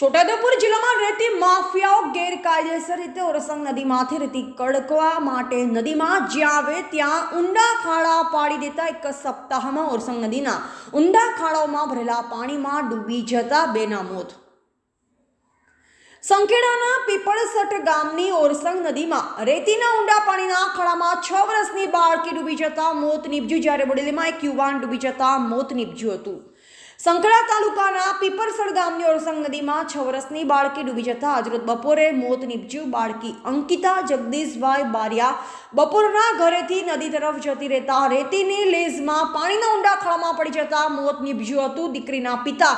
છોટાઉદેપુર જિલ્લામાં રહેતી માફિયાઓ ગેરકાયદેસર રીતે ઓરસંગ નદીમાંથી રહેતી કડકવા માટે નદીમાં જ્યાં આવે ત્યાં ઊંડા ખાડા પાડી દેતા એક સપ્તાહમાં ઓરસંગ નદીના ઊંડા ખાડાઓમાં ભરેલા પાણીમાં ડૂબી જતા બેના મોત સંખેડાના પીપળસટ ગામની ઓરસંગ નદીમાં રેતીના ઊંડા પાણીના ખાડામાં છ વર્ષની બાળકી ડૂબી જતા મોત નીપજ્યું જ્યારે બોડેલીમાં એક યુવાન ડૂબી જતા મોત નીપજ્યું હતું સંકળા તાલુકાના પીપરસર ગામની ઓરસંગ નદીમાં છ વર્ષની બાળકી ડૂબી જતા આજરોજ બપોરે મોત નીપજ્યું બાળકી અંકિતા જગદીશભાઈ બારિયા બપોરના ઘરેથી નદી તરફ જતી રહેતા રેતીની લેઝમાં પાણીના ઊંડા ખાડામાં પડી જતા મોત નીપજ્યું હતું દીકરીના પિતા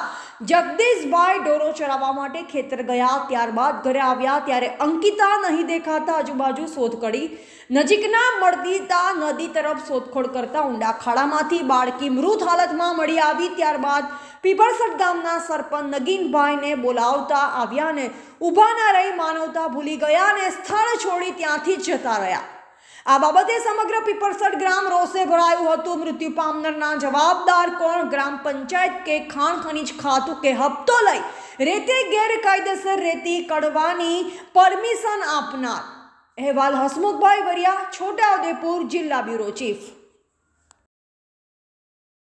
જગદીશભાઈ ઢોરો ચરાવવા માટે ખેતર ગયા ત્યારબાદ ઘરે આવ્યા ત્યારે અંકિતા નહીં દેખાતા આજુબાજુ શોધ કરી નજીકના મળતીતા નદી તરફ શોધખોળ કરતા ઊંડા ખાડામાંથી બાળકી મૃત હાલતમાં મળી આવી ત્યારબાદ પીપળસટ ગામના સરપંચ નગીનભાઈને બોલાવતા આવ્યા ને ઊભાના રહી માનવતા ભૂલી ગયા અને સ્થળ છોડી ત્યાંથી જતા રહ્યા આ બાબતે સમગ્ર પીપરસડ ગ્રામ રોષે ભરાયું હતું મૃત્યુ પામનારના જવાબદાર કોણ ગ્રામ પંચાયત કે ખાણ ખનીજ ખાતું કે હપ્તો લઈ રેતે ગેરકાયદેસર રેતી કડવાની પરમિશન આપનાર અહેવાલ હસમુખભાઈ વરિયા છોટાઉદેપુર જિલ્લા બ્યુરો ચીફ